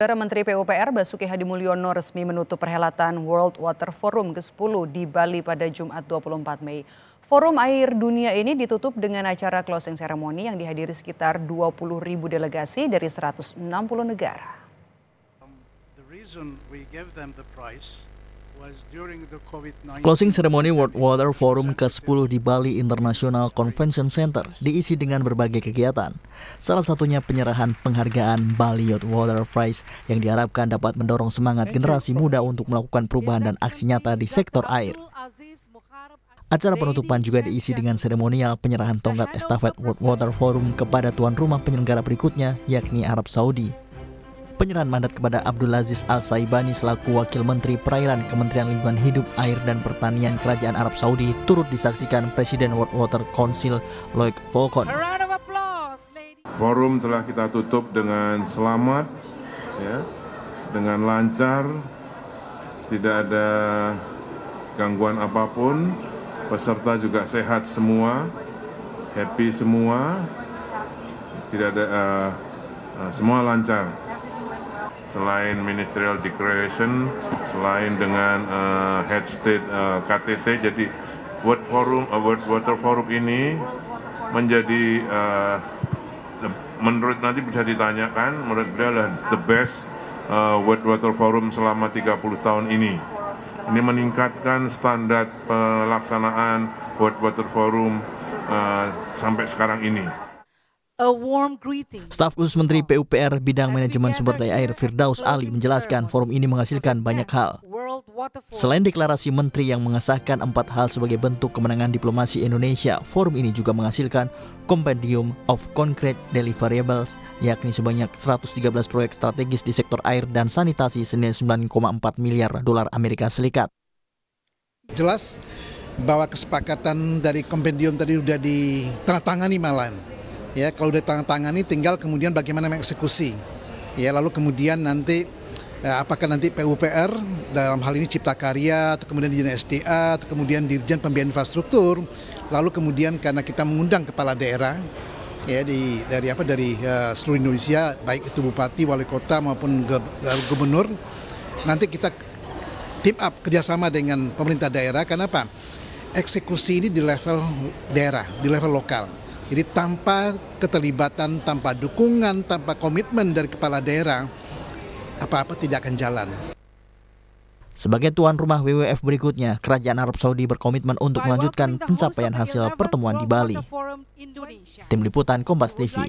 Saudara Menteri PUPR Basuki Hadi Mulyono resmi menutup perhelatan World Water Forum ke-10 di Bali pada Jumat 24 Mei. Forum Air Dunia ini ditutup dengan acara closing ceremony yang dihadiri sekitar 20 ribu delegasi dari 160 negara. Um, the reason Closing ceremony World Water Forum ke-10 di Bali International Convention Center diisi dengan berbagai kegiatan. Salah satunya penyerahan penghargaan Bali Youth Water Prize yang diharapkan dapat mendorong semangat generasi muda untuk melakukan perubahan dan aksi nyata di sektor air. Acara penutupan juga diisi dengan seremonial penyerahan tongkat estafet World Water Forum kepada tuan rumah penyelenggara berikutnya yakni Arab Saudi penyerahan mandat kepada Abdul Aziz Al Saibani selaku Wakil Menteri Perairan Kementerian Lingkungan Hidup, Air dan Pertanian Kerajaan Arab Saudi turut disaksikan Presiden World Water Council Loic Falcon. Forum telah kita tutup dengan selamat, ya, dengan lancar, tidak ada gangguan apapun, peserta juga sehat semua, happy semua, tidak ada uh, uh, semua lancar selain ministerial declaration, selain dengan uh, head state uh, eh, KTT, jadi World Forum, uh, World Water Forum ini menjadi uh, menurut nanti bisa ditanyakan, menurut beliau adalah the best uh, World Water Forum selama 30 tahun ini. Ini meningkatkan standar pelaksanaan World Water Forum uh, sampai sekarang ini. Staf khusus Menteri oh. PUPR bidang manajemen sumber daya air Firdaus Ali menjelaskan forum ini menghasilkan banyak hal. Selain deklarasi menteri yang mengesahkan empat hal sebagai bentuk kemenangan diplomasi Indonesia, forum ini juga menghasilkan Compendium of Concrete Deliverables, yakni sebanyak 113 proyek strategis di sektor air dan sanitasi senilai 9,4 miliar dolar Amerika Serikat. Jelas bahwa kesepakatan dari kompendium tadi sudah ditandatangani malam. Ya, kalau udah tangani tinggal kemudian bagaimana mengeksekusi. Ya, lalu kemudian nanti eh, apakah nanti PUPR dalam hal ini Cipta Karya, atau kemudian Dirjen SDA, atau kemudian Dirjen Pembiayaan Infrastruktur, lalu kemudian karena kita mengundang kepala daerah ya di dari apa dari uh, seluruh Indonesia baik itu bupati, wali kota maupun eh, gubernur nanti kita team up kerjasama dengan pemerintah daerah karena apa eksekusi ini di level daerah di level lokal jadi tanpa keterlibatan, tanpa dukungan, tanpa komitmen dari kepala daerah, apa-apa tidak akan jalan. Sebagai tuan rumah WWF berikutnya, Kerajaan Arab Saudi berkomitmen untuk melanjutkan pencapaian hasil pertemuan di Bali. Tim Liputan Kompas TV.